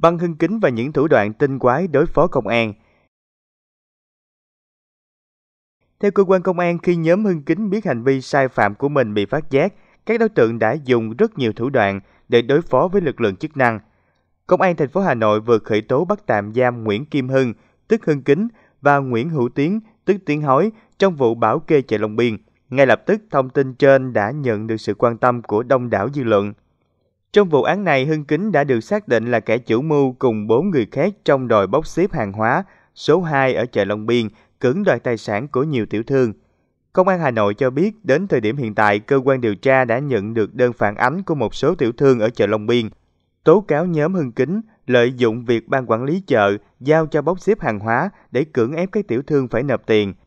Băng Hưng Kính và những thủ đoạn tinh quái đối phó công an. Theo cơ quan công an, khi nhóm Hưng Kính biết hành vi sai phạm của mình bị phát giác, các đối tượng đã dùng rất nhiều thủ đoạn để đối phó với lực lượng chức năng. Công an thành phố Hà Nội vừa khởi tố bắt tạm giam Nguyễn Kim Hưng, tức Hưng Kính, và Nguyễn Hữu Tiến, tức Tiến Hói, trong vụ bảo kê chợ Long Biên. Ngay lập tức, thông tin trên đã nhận được sự quan tâm của đông đảo dư luận. Trong vụ án này, Hưng Kính đã được xác định là kẻ chủ mưu cùng 4 người khác trong đòi bốc xếp hàng hóa số 2 ở chợ Long Biên, cưỡng đoạt tài sản của nhiều tiểu thương. Công an Hà Nội cho biết đến thời điểm hiện tại, cơ quan điều tra đã nhận được đơn phản ánh của một số tiểu thương ở chợ Long Biên, tố cáo nhóm Hưng Kính lợi dụng việc ban quản lý chợ giao cho bốc xếp hàng hóa để cưỡng ép các tiểu thương phải nộp tiền –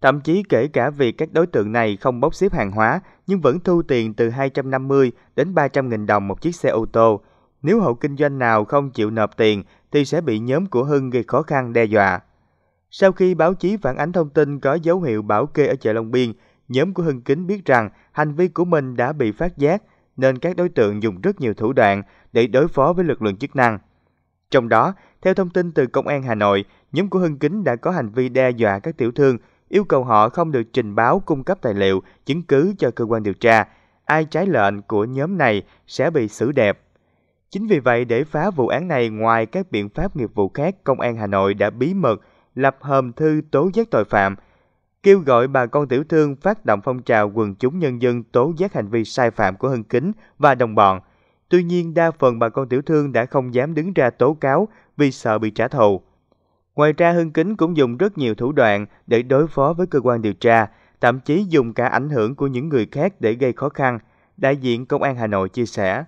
Thậm chí kể cả việc các đối tượng này không bốc xếp hàng hóa nhưng vẫn thu tiền từ 250 đến 300 nghìn đồng một chiếc xe ô tô. Nếu hộ kinh doanh nào không chịu nộp tiền thì sẽ bị nhóm của Hưng gây khó khăn đe dọa. Sau khi báo chí phản ánh thông tin có dấu hiệu bảo kê ở chợ Long Biên, nhóm của Hưng Kính biết rằng hành vi của mình đã bị phát giác nên các đối tượng dùng rất nhiều thủ đoạn để đối phó với lực lượng chức năng. Trong đó, theo thông tin từ Công an Hà Nội, nhóm của Hưng Kính đã có hành vi đe dọa các tiểu thương – yêu cầu họ không được trình báo cung cấp tài liệu, chứng cứ cho cơ quan điều tra. Ai trái lệnh của nhóm này sẽ bị xử đẹp. Chính vì vậy, để phá vụ án này ngoài các biện pháp nghiệp vụ khác, Công an Hà Nội đã bí mật lập hòm thư tố giác tội phạm, kêu gọi bà con tiểu thương phát động phong trào quần chúng nhân dân tố giác hành vi sai phạm của Hưng Kính và đồng bọn. Tuy nhiên, đa phần bà con tiểu thương đã không dám đứng ra tố cáo vì sợ bị trả thù. Ngoài ra Hưng Kính cũng dùng rất nhiều thủ đoạn để đối phó với cơ quan điều tra, thậm chí dùng cả ảnh hưởng của những người khác để gây khó khăn, đại diện Công an Hà Nội chia sẻ.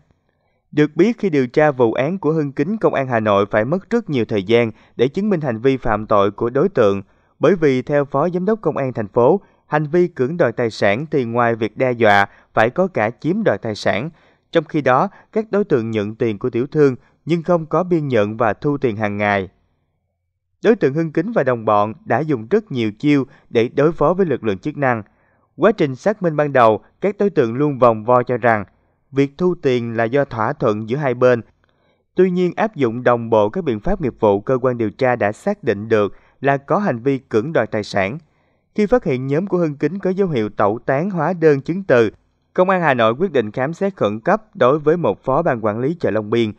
Được biết khi điều tra vụ án của Hưng Kính, Công an Hà Nội phải mất rất nhiều thời gian để chứng minh hành vi phạm tội của đối tượng, bởi vì theo Phó Giám đốc Công an thành phố, hành vi cưỡng đoạt tài sản thì ngoài việc đe dọa phải có cả chiếm đoạt tài sản. Trong khi đó, các đối tượng nhận tiền của tiểu thương nhưng không có biên nhận và thu tiền hàng ngày đối tượng Hưng Kính và đồng bọn đã dùng rất nhiều chiêu để đối phó với lực lượng chức năng. Quá trình xác minh ban đầu, các đối tượng luôn vòng vo cho rằng việc thu tiền là do thỏa thuận giữa hai bên. Tuy nhiên áp dụng đồng bộ các biện pháp nghiệp vụ cơ quan điều tra đã xác định được là có hành vi cưỡng đoạt tài sản. Khi phát hiện nhóm của Hưng Kính có dấu hiệu tẩu tán hóa đơn chứng từ, Công an Hà Nội quyết định khám xét khẩn cấp đối với một phó ban quản lý chợ Long Biên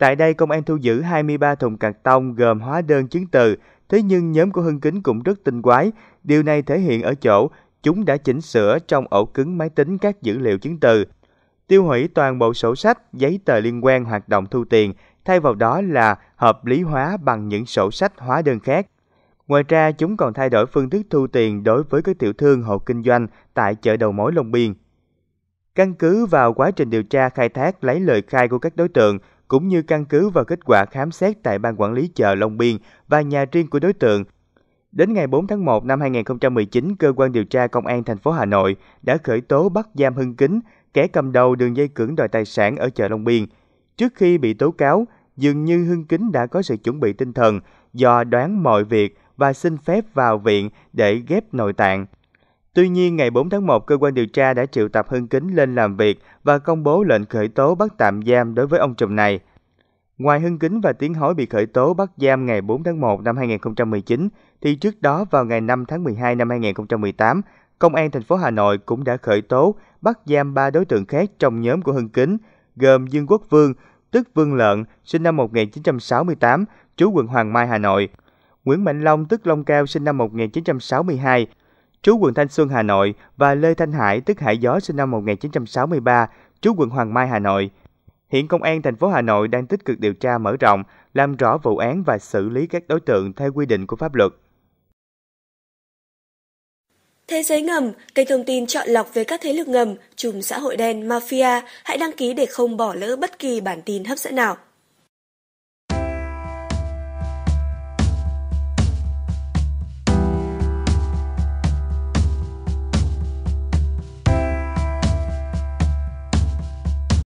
Tại đây, công an thu giữ 23 thùng cạc tông gồm hóa đơn chứng từ, thế nhưng nhóm của Hưng Kính cũng rất tinh quái. Điều này thể hiện ở chỗ chúng đã chỉnh sửa trong ổ cứng máy tính các dữ liệu chứng từ, tiêu hủy toàn bộ sổ sách, giấy tờ liên quan hoạt động thu tiền, thay vào đó là hợp lý hóa bằng những sổ sách hóa đơn khác. Ngoài ra, chúng còn thay đổi phương thức thu tiền đối với các tiểu thương hộ kinh doanh tại chợ đầu mối Long Biên. Căn cứ vào quá trình điều tra khai thác lấy lời khai của các đối tượng, cũng như căn cứ vào kết quả khám xét tại ban quản lý chợ Long Biên và nhà riêng của đối tượng. Đến ngày 4 tháng 1 năm 2019, cơ quan điều tra công an thành phố Hà Nội đã khởi tố bắt giam Hưng Kính, kẻ cầm đầu đường dây cưỡng đòi tài sản ở chợ Long Biên. Trước khi bị tố cáo, dường như Hưng Kính đã có sự chuẩn bị tinh thần do đoán mọi việc và xin phép vào viện để ghép nội tạng. Tuy nhiên, ngày 4 tháng 1, cơ quan điều tra đã triệu tập Hưng Kính lên làm việc và công bố lệnh khởi tố bắt tạm giam đối với ông trùm này. Ngoài Hưng Kính và Tiến Hối bị khởi tố bắt giam ngày 4 tháng 1 năm 2019, thì trước đó vào ngày 5 tháng 12 năm 2018, Công an thành phố Hà Nội cũng đã khởi tố bắt giam ba đối tượng khác trong nhóm của Hưng Kính, gồm Dương Quốc Vương, tức Vương Lợn, sinh năm 1968, trú quận Hoàng Mai, Hà Nội, Nguyễn Mạnh Long, tức Long Cao, sinh năm 1962, trú quận Thanh Xuân, Hà Nội và Lê Thanh Hải tức Hải Gió sinh năm 1963, trú quận Hoàng Mai, Hà Nội. Hiện Công an thành phố Hà Nội đang tích cực điều tra mở rộng, làm rõ vụ án và xử lý các đối tượng theo quy định của pháp luật. Thế giới ngầm, kênh thông tin chọn lọc về các thế lực ngầm, chùm xã hội đen, mafia, hãy đăng ký để không bỏ lỡ bất kỳ bản tin hấp dẫn nào.